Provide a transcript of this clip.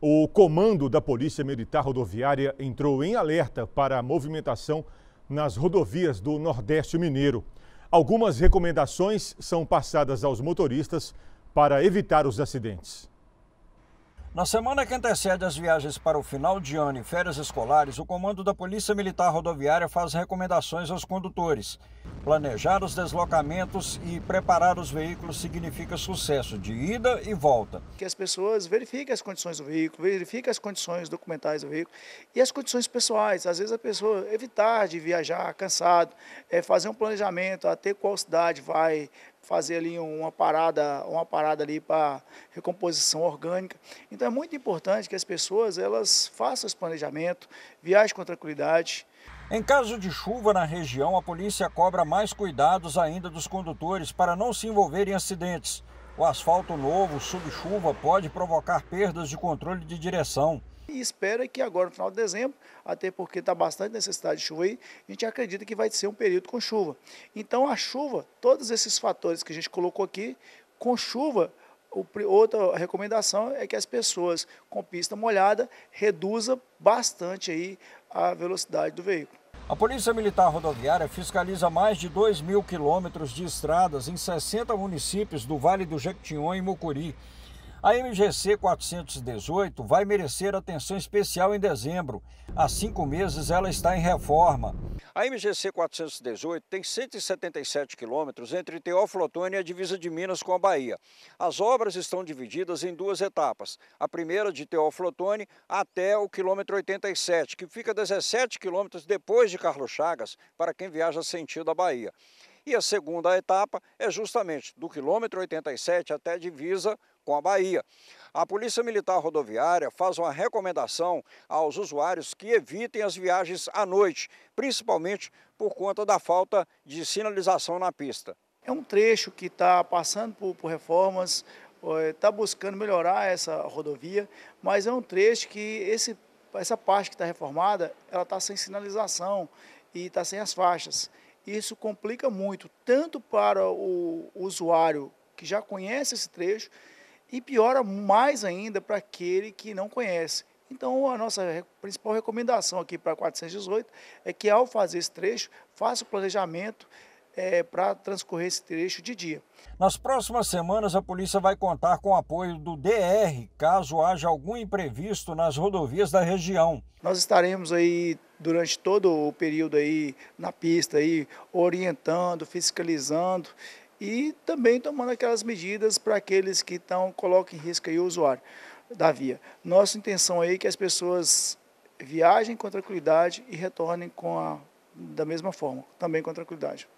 O comando da Polícia Militar Rodoviária entrou em alerta para a movimentação nas rodovias do Nordeste Mineiro. Algumas recomendações são passadas aos motoristas para evitar os acidentes. Na semana que antecede as viagens para o final de ano e férias escolares, o comando da Polícia Militar Rodoviária faz recomendações aos condutores. Planejar os deslocamentos e preparar os veículos significa sucesso de ida e volta. Que as pessoas verifiquem as condições do veículo, verifiquem as condições documentais do veículo e as condições pessoais. Às vezes a pessoa evitar de viajar cansado, é fazer um planejamento, até qual cidade vai, fazer ali uma parada, uma parada ali para recomposição orgânica. Então é muito importante que as pessoas elas façam esse planejamento, viajem com tranquilidade, em caso de chuva na região, a polícia cobra mais cuidados ainda dos condutores para não se envolverem em acidentes. O asfalto novo, sob chuva, pode provocar perdas de controle de direção. E espera que agora, no final de dezembro, até porque está bastante necessidade de chuva aí, a gente acredita que vai ser um período com chuva. Então, a chuva, todos esses fatores que a gente colocou aqui, com chuva, outra recomendação é que as pessoas com pista molhada reduza bastante aí a velocidade do veículo. A Polícia Militar Rodoviária fiscaliza mais de 2 mil quilômetros de estradas em 60 municípios do Vale do Jequitinhonha e Mucuri. A MGC 418 vai merecer atenção especial em dezembro. Há cinco meses ela está em reforma. A MGC 418 tem 177 quilômetros entre Teófilo Otoni e a divisa de Minas com a Bahia. As obras estão divididas em duas etapas. A primeira de Teófilo Otoni até o quilômetro 87, que fica 17 quilômetros depois de Carlos Chagas, para quem viaja sentido a Bahia. E a segunda etapa é justamente do quilômetro 87 até a divisa com a Bahia. A Polícia Militar Rodoviária faz uma recomendação aos usuários que evitem as viagens à noite, principalmente por conta da falta de sinalização na pista. É um trecho que está passando por, por reformas, está é, buscando melhorar essa rodovia, mas é um trecho que esse, essa parte que está reformada, ela está sem sinalização e está sem as faixas. Isso complica muito, tanto para o usuário que já conhece esse trecho, e piora mais ainda para aquele que não conhece. Então, a nossa principal recomendação aqui para 418 é que, ao fazer esse trecho, faça o planejamento é, para transcorrer esse trecho de dia. Nas próximas semanas, a polícia vai contar com o apoio do DR, caso haja algum imprevisto nas rodovias da região. Nós estaremos aí durante todo o período aí na pista aí orientando, fiscalizando e também tomando aquelas medidas para aqueles que estão coloquem em risco aí o usuário da via. Nossa intenção aí é que as pessoas viajem com tranquilidade e retornem com a, da mesma forma, também com tranquilidade.